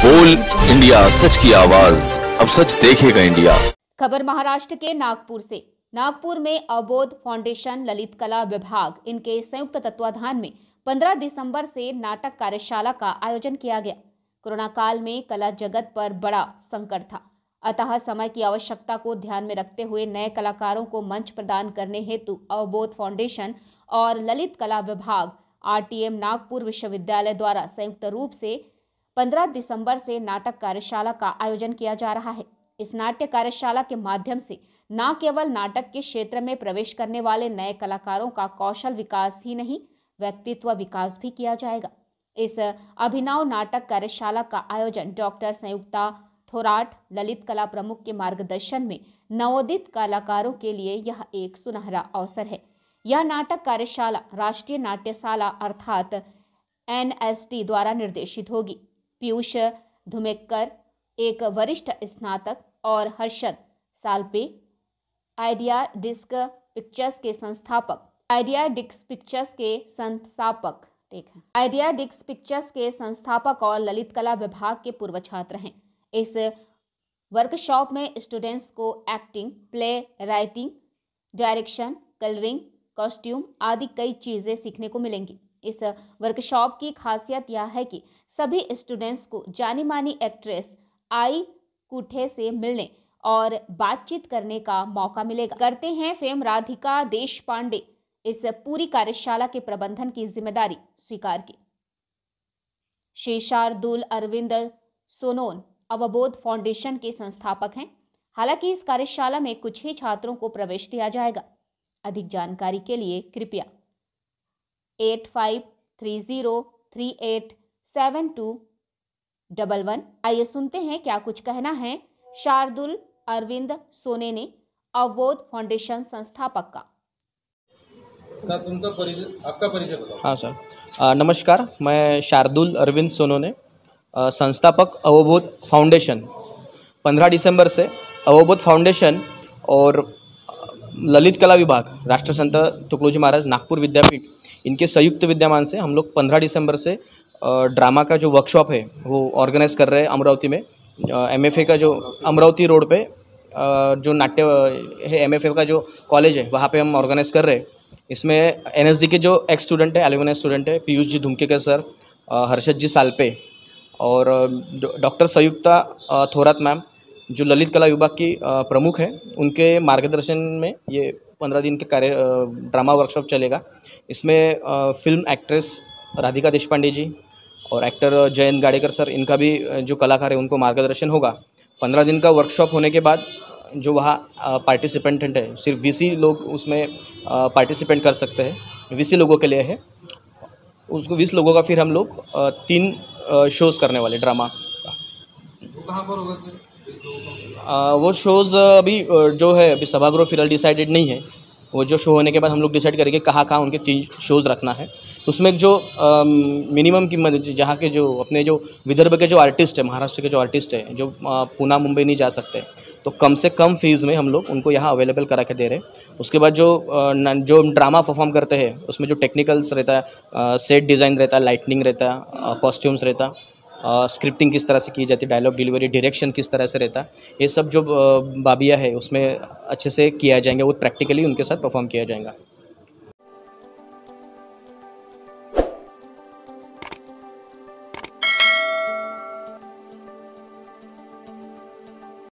बोल इंडिया सच की आवाज अब सच देखेगा इंडिया खबर महाराष्ट्र के नागपुर से नागपुर में अवोध फाउंडेशन ललित कला विभाग इनके संयुक्त तत्वाधान में 15 दिसंबर से नाटक कार्यशाला का आयोजन किया गया कोरोना काल में कला जगत पर बड़ा संकट था अतः समय की आवश्यकता को ध्यान में रखते हुए नए कलाकारों को मंच प्रदान करने हेतु अवबोध फाउंडेशन और ललित कला विभाग आरटीएम नागपुर विश्वविद्यालय द्वारा संयुक्त रूप से 15 दिसंबर से नाटक कार्यशाला का आयोजन किया जा रहा है इस नाट्य कार्यशाला के माध्यम से न केवल नाटक के क्षेत्र में प्रवेश करने वाले नए कलाकारों का कौशल विकास ही नहीं व्यक्तित्व विकास भी किया जाएगा इस अभिनव नाटक कार्यशाला का आयोजन डॉक्टर संयुक्ता थोराट ललित कला प्रमुख के मार्गदर्शन में नवोदित कलाकारों के लिए यह एक सुनहरा अवसर है यह नाटक कार्यशाला राष्ट्रीय नाट्यशाला अर्थात एनएसटी द्वारा निर्देशित होगी पीयूष धुमेकर एक वरिष्ठ स्नातक और Harshad Salpe Idea Disc Pictures के संस्थापक आइडिया डिक्स पिक्चर्स के संस्थापक ठीक है आइडिया डिक्स पिक्चर्स के संस्थापक और ललित कला विभाग के पूर्व छात्र हैं इस वर्कशॉप में स्टूडेंट्स को acting play writing direction colouring costume आदि कई चीज़ें सीखने को मिलेंगी इस वर्कशॉप की खासियत यह है कि सभी स्टूडेंट्स को जानी मानी एक्ट्रेस आई कुठे से मिलने और बातचीत करने का मौका मिलेगा करते हैं फेम राधिका देश पांडे इस पूरी कार्यशाला के प्रबंधन की जिम्मेदारी स्वीकार की शेषार्दुल अरविंद सोनोन अवबोध फाउंडेशन के संस्थापक हैं हालांकि इस कार्यशाला में कुछ ही छात्रों को प्रवेश दिया जाएगा अधिक जानकारी के लिए कृपया eight five three zero three eight seven two double one आइए सुनते हैं क्या कुछ कहना है शार्दुल अरविंद सोने ने अवबोध फाउंडेशन संस्थापक का आपका परिचय हाँ सर नमस्कार मैं शार्दुल अरविंद सोनो ने संस्थापक अवबोध फाउंडेशन 15 दिसंबर से अवबोध फाउंडेशन और ललित कला विभाग राष्ट्र संत तुकलोजी महाराज नागपुर विद्यापीठ इनके संयुक्त विद्यमान से हम लोग 15 दिसंबर से ड्रामा का जो वर्कशॉप है वो ऑर्गेनाइज कर रहे हैं अमरावती में एम का जो अमरावती रोड पे जो नाट्य है एम का जो कॉलेज है वहाँ पे हम ऑर्गेनाइज कर रहे हैं इसमें एन के जो एक्स स्टूडेंट है एलुमिनाई स्टूडेंट है पीयूष जी धुमकेकर सर हर्षद जी सालपे और डॉक्टर संयुक्ता थोरात मैम जो ललित कला विभाग की प्रमुख है उनके मार्गदर्शन में ये पंद्रह दिन के कार्य ड्रामा वर्कशॉप चलेगा इसमें फिल्म एक्ट्रेस राधिका देशपांडे जी और एक्टर जयंत गाड़ेकर सर इनका भी जो कलाकार है उनको मार्गदर्शन होगा पंद्रह दिन का वर्कशॉप होने के बाद जो वहाँ पार्टिसिपेंट है सिर्फ वीसी लोग उसमें पार्टिसिपेंट कर सकते हैं वीसी लोगों के लिए है उसको बीस लोगों का फिर हम लोग तीन शोज़ करने वाले ड्रामा कहाँ पर वो शोज़ अभी जो है अभी सभागृह फिलहाल डिसाइडेड नहीं है वो जो शो होने के बाद हम लोग डिसाइड करेंगे कहाँ कहाँ उनके तीन शोज़ रखना है उसमें जो मिनिमम कीमत जहाँ के जो अपने जो विदर्भ के जो आर्टिस्ट है महाराष्ट्र के जो आर्टिस्ट है जो पूना मुंबई नहीं जा सकते तो कम से कम फीस में हम लोग उनको यहाँ अवेलेबल करा के दे रहे हैं उसके बाद जो जो ड्रामा परफॉर्म करते हैं उसमें जो टेक्निकल्स रहता है सेट डिज़ाइन रहता है लाइटनिंग रहता है कॉस्ट्यूम्स रहता है स्क्रिप्टिंग किस तरह से की जाती है डायलॉग डिलीवरी डायरेक्शन किस तरह से रहता है ये सब जो बाबिया है उसमें अच्छे से किया जाएंगे वो प्रैक्टिकली उनके साथ परफॉर्म किया जाएगा